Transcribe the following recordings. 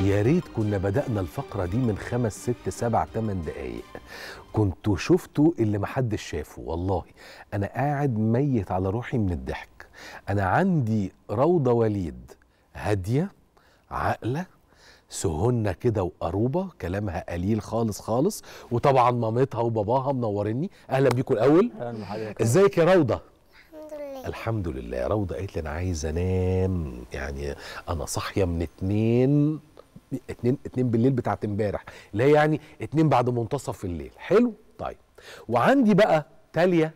يا ريت كنا بدأنا الفقرة دي من خمس ست سبع تمن دقايق كنتوا شفتوا اللي محدش شافه والله أنا قاعد ميت على روحي من الضحك أنا عندي روضة وليد هادية عاقلة سهنة كده وقروبة كلامها قليل خالص خالص وطبعا مامتها وباباها منوريني أهلا بيكم الأول أهلا بحضرتك إزيك يا روضة الحمد لله روضه قالت لي انا عايزه انام يعني انا صاحيه من اتنين اتنين, اتنين بالليل بتاعت امبارح اللي هي يعني اتنين بعد منتصف الليل حلو طيب وعندي بقى تاليه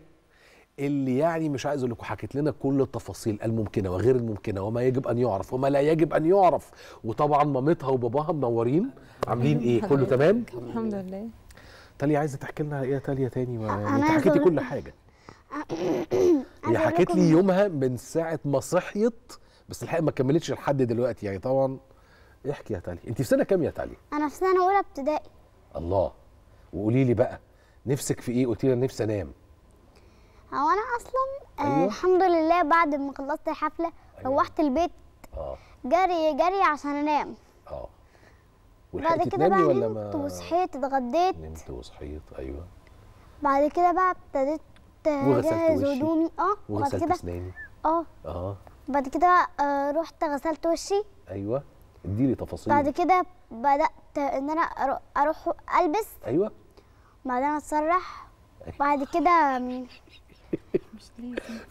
اللي يعني مش عايز اقول لكم حكيت لنا كل التفاصيل الممكنه وغير الممكنه وما يجب ان يعرف وما لا يجب ان يعرف وطبعا مامتها وباباها منورين عاملين ايه كله تمام الحمد لله تاليا عايزه تحكي لنا ايه تاليا تاني ما انت حكيتي كل حاجه هي حكيت لي يومها من ساعه ما صحيت بس الحقيقه ما كملتش لحد دلوقتي يعني طبعا احكي يا تالي انت في سنه كام يا تالي انا في سنه اولى ابتدائي الله وقولي لي بقى نفسك في ايه قلتي لي نفسي انام هو انا اصلا آه، أيوة. آه الحمد لله بعد ما خلصت الحفله أيوة. روحت البيت آه. جري جري عشان انام اه بعد كده بقى ولا نمت وصحيت اتغديت نمت وصحيت ايوه بعد كده بقى ابتديت آه، اجهز هدومي اه وغسلت اسناني اه اه بعد كده آه، رحت غسلت وشي ايوه اديلي تفاصيل بعد كده بدات ان انا اروح البس ايوه بعدين اتسرح أيوة. بعد كده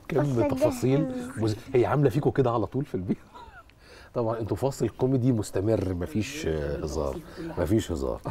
كم تفاصيل مز... هي عامله فيكوا كده على طول في البيت طبعا انتوا فاصل كوميدي مستمر مفيش هزار مفيش هزار